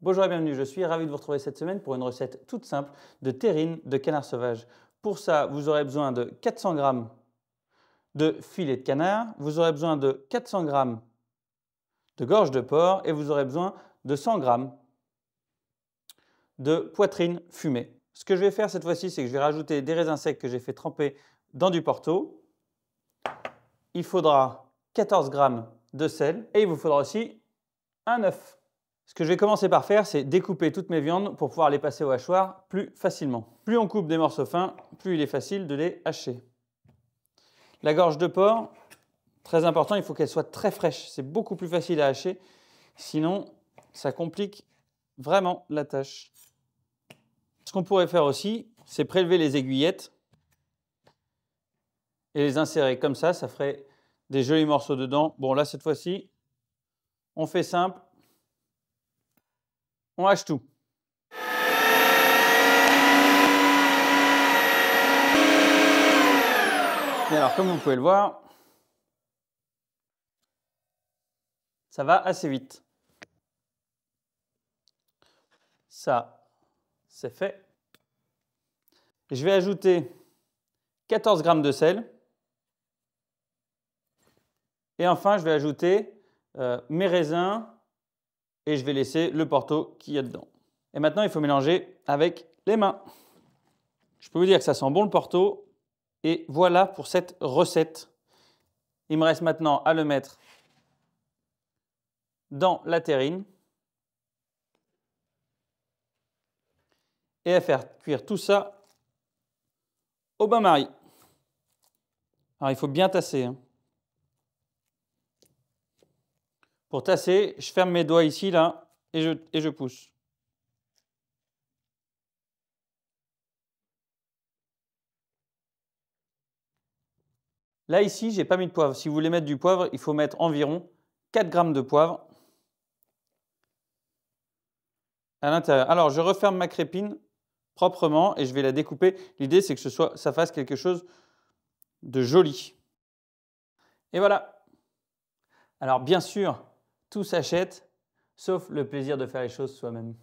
Bonjour et bienvenue, je suis ravi de vous retrouver cette semaine pour une recette toute simple de terrine de canard sauvage. Pour ça, vous aurez besoin de 400 g de filet de canard, vous aurez besoin de 400 g de gorge de porc et vous aurez besoin de 100 g de poitrine fumée. Ce que je vais faire cette fois-ci, c'est que je vais rajouter des raisins secs que j'ai fait tremper dans du porto. Il faudra 14 g de sel et il vous faudra aussi un œuf. Ce que je vais commencer par faire, c'est découper toutes mes viandes pour pouvoir les passer au hachoir plus facilement. Plus on coupe des morceaux fins, plus il est facile de les hacher. La gorge de porc, très important, il faut qu'elle soit très fraîche. C'est beaucoup plus facile à hacher, sinon ça complique vraiment la tâche. Ce qu'on pourrait faire aussi, c'est prélever les aiguillettes et les insérer comme ça, ça ferait des jolis morceaux dedans. Bon là, cette fois-ci, on fait simple, on tout. alors, comme vous pouvez le voir, ça va assez vite. Ça, c'est fait. Je vais ajouter 14 grammes de sel. Et enfin, je vais ajouter euh, mes raisins et je vais laisser le Porto qu'il y a dedans. Et maintenant, il faut mélanger avec les mains. Je peux vous dire que ça sent bon le Porto. Et voilà pour cette recette. Il me reste maintenant à le mettre dans la terrine et à faire cuire tout ça au bain-marie. Alors il faut bien tasser. Hein. Pour tasser, je ferme mes doigts ici, là, et je, pousse. Là, ici, j'ai pas mis de poivre. Si vous voulez mettre du poivre, il faut mettre environ 4 grammes de poivre à l'intérieur. Alors, je referme ma crépine proprement et je vais la découper. L'idée, c'est que ça fasse quelque chose de joli. Et voilà. Alors, bien sûr, tout s'achète, sauf le plaisir de faire les choses soi-même.